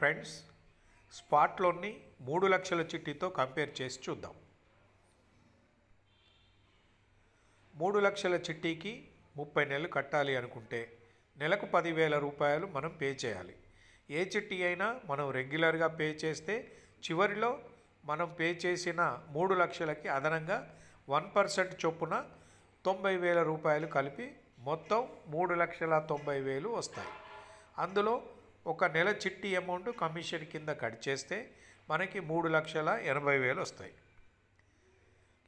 friends spot లోన్ని మూడు లక్షల చిట్టితో కంపేర్ చేసి చూద్దాం మూడు లక్షల చిట్టీకి ముప్పై నెలలు కట్టాలి అనుకుంటే నెలకు పదివేల రూపాయలు మనం పే చేయాలి ఏ చిట్టి అయినా మనం రెగ్యులర్గా పే చేస్తే చివరిలో మనం పే చేసిన మూడు లక్షలకి అదనంగా వన్ పర్సెంట్ చొప్పున తొంభై వేల రూపాయలు కలిపి మొత్తం మూడు లక్షల తొంభై వేలు వస్తాయి అందులో ఒక నెల చిట్టి అమౌంట్ కమిషన్ కింద కట్ చేస్తే మనకి మూడు లక్షల ఎనభై వేలు వస్తాయి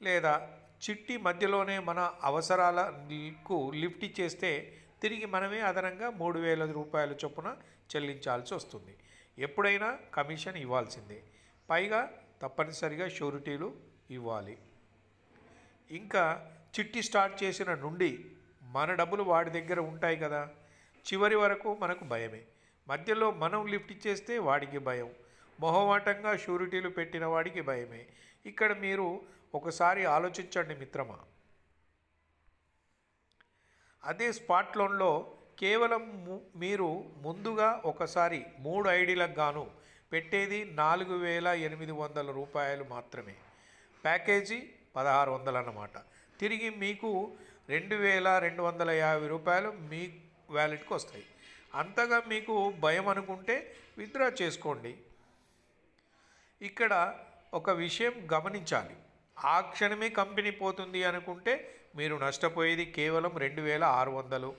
లేదా చిట్టి మధ్యలోనే మన అవసరాలకు లిఫ్ట్ చేస్తే తిరిగి మనమే అదనంగా మూడు వేల రూపాయల చొప్పున చెల్లించాల్సి వస్తుంది ఎప్పుడైనా కమిషన్ ఇవ్వాల్సిందే పైగా తప్పనిసరిగా షూరిటీలు ఇవ్వాలి ఇంకా చిట్టి స్టార్ట్ చేసిన నుండి మన డబ్బులు వాడి దగ్గర ఉంటాయి కదా చివరి వరకు మనకు భయమే మధ్యలో మనం లిఫ్ట్ ఇచ్చేస్తే వాడికి భయం మొహమాటంగా షూరిటీలు పెట్టిన వాడికి భయమే ఇక్కడ మీరు ఒకసారి ఆలోచించండి మిత్రమా అదే స్పాట్ లోన్లో కేవలం మీరు ముందుగా ఒకసారి మూడు ఐడీలకు గాను పెట్టేది నాలుగు వేల ఎనిమిది వందల రూపాయలు మాత్రమే ప్యాకేజీ పదహారు వందలు అన్నమాట తిరిగి మీకు రెండు వేల రెండు వందల యాభై రూపాయలు మీ వ్యాలెట్కి వస్తాయి అంతగా మీకు భయం అనుకుంటే విత్డ్రా చేసుకోండి ఇక్కడ ఒక విషయం గమనించాలి ఆ క్షణమే కంపెనీ పోతుంది అనుకుంటే మీరు నష్టపోయేది కేవలం రెండు వేల ఆరు వందలు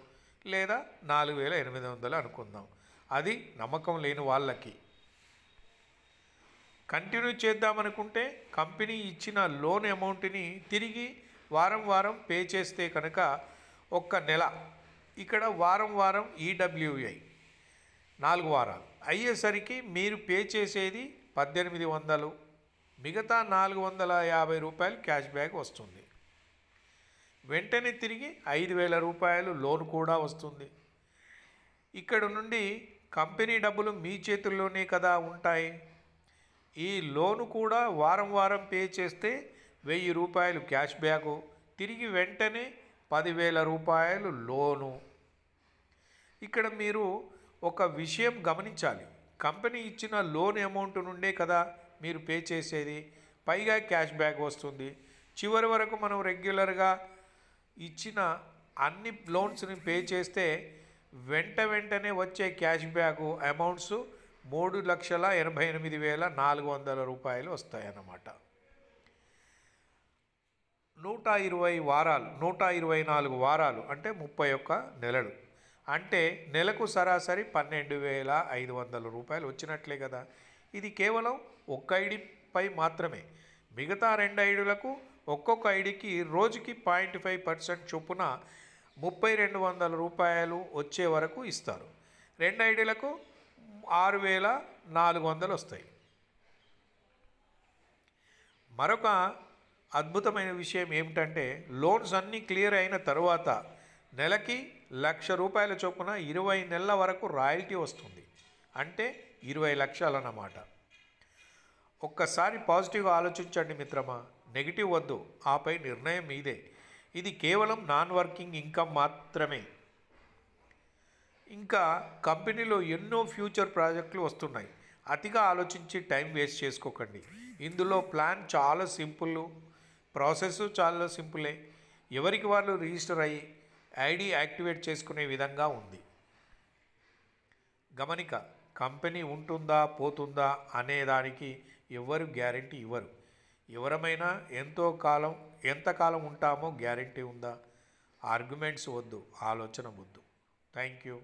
లేదా నాలుగు వేల ఎనిమిది వందలు అనుకుందాం అది నమ్మకం లేని వాళ్ళకి కంటిన్యూ చేద్దామనుకుంటే కంపెనీ ఇచ్చిన లోన్ అమౌంట్ని తిరిగి వారం వారం పే చేస్తే కనుక ఒక్క నెల ఇక్కడ వారం వారం ఈడబ్ల్యూఐ e నాలుగు వారాలు అయ్యేసరికి మీరు పే చేసేది పద్దెనిమిది వందలు మిగతా నాలుగు వందల యాభై రూపాయలు క్యాష్ బ్యాక్ వస్తుంది వెంటనే తిరిగి ఐదు వేల రూపాయలు లోన్ కూడా వస్తుంది ఇక్కడ నుండి కంపెనీ డబ్బులు మీ చేతుల్లోనే కదా ఉంటాయి ఈ లోను కూడా వారం వారం పే చేస్తే వెయ్యి రూపాయలు క్యాష్ బ్యాకు తిరిగి వెంటనే పదివేల రూపాయలు లోను ఇక్కడ మీరు ఒక విషయం గమనించాలి కంపెనీ ఇచ్చిన లోన్ అమౌంట్ నుండే కదా మీరు పే చేసేది పైగా క్యాష్ బ్యాక్ వస్తుంది చివరి వరకు మనం రెగ్యులర్గా ఇచ్చిన అన్ని లోన్స్ని పే చేస్తే వెంట వెంటనే వచ్చే క్యాష్ బ్యాక్ అమౌంట్స్ మూడు లక్షల ఎనభై ఎనిమిది వేల నాలుగు వందల రూపాయలు వస్తాయన్నమాట నూట ఇరవై వారాలు నూట ఇరవై నాలుగు వారాలు అంటే ముప్పై ఒక్క నెలలు అంటే నెలకు సరాసరి పన్నెండు వేల ఐదు వందల రూపాయలు వచ్చినట్లే కదా ఇది కేవలం ఒక్క ఐడిపై మాత్రమే మిగతా రెండు ఐడులకు ఒక్కొక్క ఐడికి రోజుకి పాయింట్ ఫైవ్ పర్సెంట్ చొప్పున ముప్పై రెండు వందల రూపాయలు వచ్చే వరకు ఇస్తారు రెండు ఐడీలకు ఆరు వేల నాలుగు వందలు వస్తాయి మరొక అద్భుతమైన విషయం ఏమిటంటే లోన్స్ అన్నీ క్లియర్ అయిన తర్వాత నెలకి లక్ష రూపాయల చొప్పున ఇరవై నెలల వరకు రాయల్టీ వస్తుంది అంటే ఇరవై లక్షలన్నమాట ఒక్కసారి పాజిటివ్గా ఆలోచించండి మిత్రమా నెగిటివ్ వద్దు ఆపై నిర్ణయం మీదే ఇది కేవలం నాన్ వర్కింగ్ ఇన్కమ్ మాత్రమే ఇంకా కంపెనీలో ఎన్నో ఫ్యూచర్ ప్రాజెక్టులు వస్తున్నాయి అతిగా ఆలోచించి టైం వేస్ట్ చేసుకోకండి ఇందులో ప్లాన్ చాలా సింపుల్ ప్రాసెస్ చాలా సింపులే ఎవరికి వాళ్ళు రిజిస్టర్ అయ్యి ఐడి యాక్టివేట్ చేసుకునే విధంగా ఉంది గమనిక కంపెనీ ఉంటుందా పోతుందా అనేదానికి ఎవరు గ్యారంటీ ఇవ్వరు ఎవరమైనా ఎంతో కాలం ఎంతకాలం ఉంటామో గ్యారంటీ ఉందా ఆర్గ్యుమెంట్స్ వద్దు ఆలోచన వద్దు థ్యాంక్ యూ